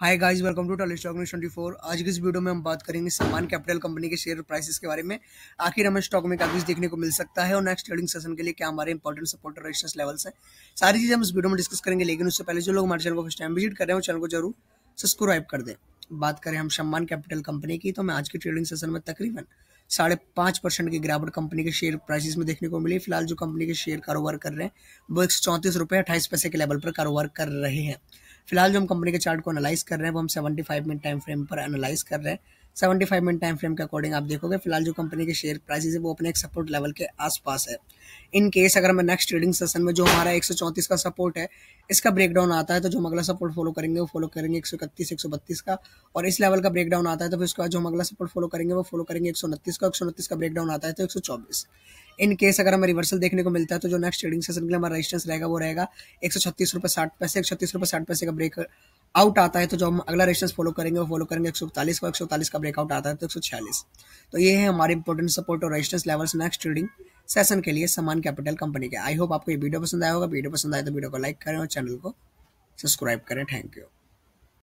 hi guys welcome to Tolly stock news four आज की इस वीडियो में हम बात करेंगे सामान कैपिटल कंपनी के शेयर प्राइसेस के बारे में आखिर हमें स्टॉक में क्या कुछ देखने को मिल सकता है और नेक्स्ट ट्रेडिंग सेशन के लिए क्या हमारे इंपॉर्टेंट सपोर्ट और रेजिस्टेंस लेवल्स हैं सारी चीज़ें हम इस वीडियो में डिस्कस करेंगे लेकिन उससे पहले जो लोग हमारे चैनल को फर्स्ट टाइम विजिट कर रहे हैं चैनल को जरूर सब्सक्राइब कर दें बात करें हम सम्मान कैपिटल कंपनी की तो मैं आज के ट्रेडिंग सेशन में तकरीबन साढ़े पाँच परसेंट की गिरावट कंपनी के शेयर प्राइसेस में देखने को मिली फिलहाल जो कंपनी के शेयर कारोबार कर रहे हैं वो एक सौ चौंतीस रुपये अट्ठाईस पैसे के लेवल पर कारोबार कर रहे हैं फिलहाल जो हम कंपनी के चार्ट को एनालाइज कर रहे हैं वो हम 75 मिनट टाइम फ्रेम पर एनालाइज कर रहे हैं 75 मिनट टाइम फ्रेम के अकॉर्डिंग आप देखोगे फिलहाल जो कंपनी के शेयर प्राइसेस है वो अपने एक सपोर्ट लेवल के आसपास है इन केस अगर हमें नेक्स्ट ट्रेडिंग सेशन में जो हमारा एक का सपोर्ट है इसका ब्रेकडाउन आता है तो जो हम अगला सपोर्ट फॉलो करेंगे वो फॉलो करेंगे एक सौ का और इस लेवल का ब्रेकडाउन आता है तो फिर उसके बाद जो हम अगला सपोर्ट फॉलो करेंगे वो फॉलो करेंगे एक का एक का ब्रेकडाउन आता है तो एक इन केस अगर हमें रिवर्सल देखने को मिलता है तो जो नेक्स्ट ट्रेडिंग सेशन के लिए हमारा रजिस्टेंस रहेगा वो रहेगा एक सौ छत्तीस रुपये साठ पैसे एक छत्तीस रुपये साठ पैसे का ब्रेक आउट आता है तो जो हम अगला रेजिस्टेंस फॉलो करेंगे वो फॉलो करेंगे एक सौ इकतालीस का एक सौ का ब्रेकआउट आता है तो एक सौ छियालीस तो ये है हमारे इंपॉर्टेंट सपोर्ट और resistance levels next trading session के लिए समान कैपिटल कंपनी के आई होप आपको ये वीडियो पसंद आया होगा वीडियो पसंद आए तो वीडियो को लाइक करें और चैनल को सब्सक्राइब करें थैंक यू